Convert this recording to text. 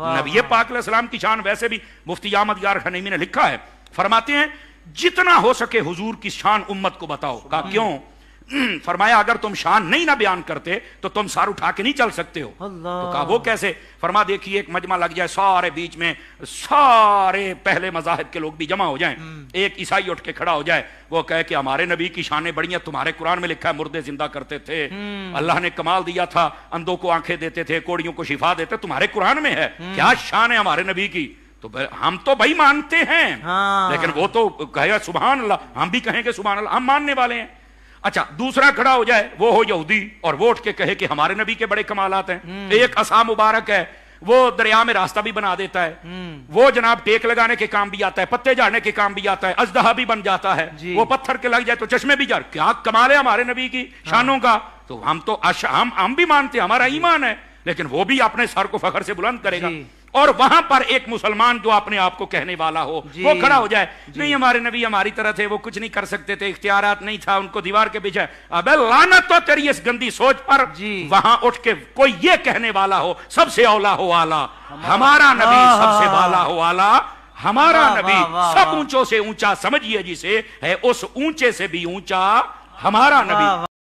नबी पाक सलाम की शान वैसे भी मुफ्ती आमद यार खनैमी ने लिखा है फरमाते हैं जितना हो सके हुजूर की शान उम्मत को बताओ का क्यों फरमाया अगर तुम शान नहीं ना बयान करते तो तुम सार उठा के नहीं चल सकते हो तो कहा वो कैसे फरमा देखिए एक मजमा लग जाए सारे बीच में सारे पहले मजाहब के लोग भी जमा हो जाएं हम्म। एक ईसाई उठ के खड़ा हो जाए वो कहे कि हमारे नबी की शानें बड़ी हैं तुम्हारे कुरान में लिखा है मुर्दे जिंदा करते थे हम्म। अल्लाह ने कमाल दिया था अंधों को आंखें देते थे कोड़ियों को शिफा देते तुम्हारे कुरान में है हम्म। क्या शान है हमारे नबी की तो हम तो भाई मानते हैं हाँ। लेकिन वो तो कहेगा सुबह अल्लाह हम भी कहेंगे सुबह अल्लाह हम मानने वाले हैं अच्छा दूसरा खड़ा हो जाए वो हो यहूदी और वो उठ के कहे कि हमारे नबी के बड़े आते हैं हम्म। एक असा मुबारक है वो दरिया में रास्ता भी बना देता है हम्म। वो जनाब टेक लगाने के काम भी आता है पत्ते झाड़ने के काम भी आता है अजदहा भी बन जाता है वो पत्थर के लग जाए तो चश्मे भी जाए क्या कमाल है हमारे नबी की हाँ। शानों का तो हम तो अश हम हम भी मानते हैं हमारा ईमान है लेकिन वो भी अपने सर को फखर से बुलंद करेगा और वहां पर एक मुसलमान जो अपने आप को कहने वाला हो वो खड़ा हो जाए नहीं हमारे नबी हमारी तरह थे वो कुछ नहीं कर सकते थे इख्तियार नहीं था उनको दीवार के पीछे अब लानत तो तेरी इस गंदी सोच पर वहां उठ के कोई ये कहने वाला हो सबसे औला हो आला हमारा नबी हाँ, सबसे वाला हाँ, हाँ। हो आला हमारा नबी सब ऊंचों से ऊंचा समझिए जिसे है उस ऊंचे से भी ऊंचा हमारा नबी